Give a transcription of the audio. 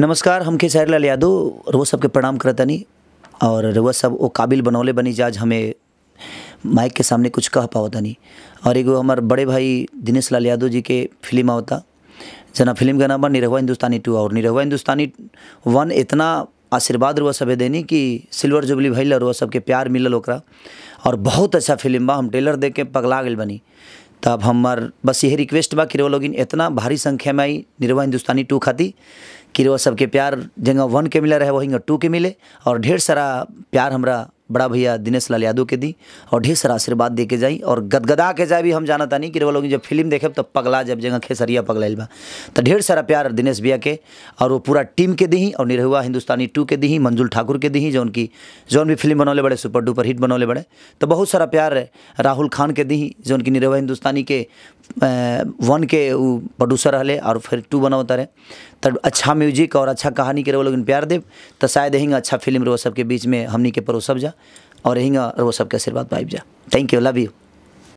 नमस्कार हम खेसारी लाल यादव रोज़ सबके प्रणाम करतनी और रोज़ सब वो काबिल बनौले बनी जाज हमें माइक के सामने कुछ कह पावतनी और एगो हमार बड़े भाई दिनेश लाल यादव जी के फिल्म आवता जना फिल्म का नाम निरहुआ हिंदुस्तानी टू और निरहुआ हिंदुस्तानी वन इतना आशीर्वाद रुआ सब देनी कि सिल्वर जुबली भैल रुआ सबके प्यार मिलल ओकरा और बहुत अच्छा फिल्म बा हम टेलर देख के पगला गल बनी तब हमार बस यही रिक्वेस्ट बा कि रो लोग इतना भारी संख्या में आई निरवा हिंदुस्तानी टू खाती कि रो सबके प्यार जगह वन के मिले रहे वहीं टू के मिले और ढेर सारा प्यार हमारा बड़ा भैया दिनेश लाल यादव के दी और ढेर सारा आशीर्वाद दे के जाए और गदगदा के जाए भी हम जाना नहीं कि लोग जब फिल्म देखे तो पगला जब जगह खेसरिया पगलाइल बा तो ढेर सारा प्यार दिनेश भैया के और वो पूरा टीम के दी और निरहुआ हिंदुस्तानी टू के दी मंजुल ठाकुर के दी जो उनकी जौन भी फिल्म बनौले बड़े सुपर डुपर हिट बनौले बड़े तो बहुत सारा प्यार राहुल खान के दी जौन उनकी निरहुआ हिंदुस्तानी के वन के उ प्रोड्यूसर हले और फिर टू बनौता रहे तब तो अच्छा म्यूजिक और अच्छा कहानी के लोग प्यार देव तो शायद हिंग अच्छा फिल्म रो सबके बीच में हमनी के परोसब जा और रहेंगे और वो सबके आशीर्वाद पाइप जा थैंक यू लव यू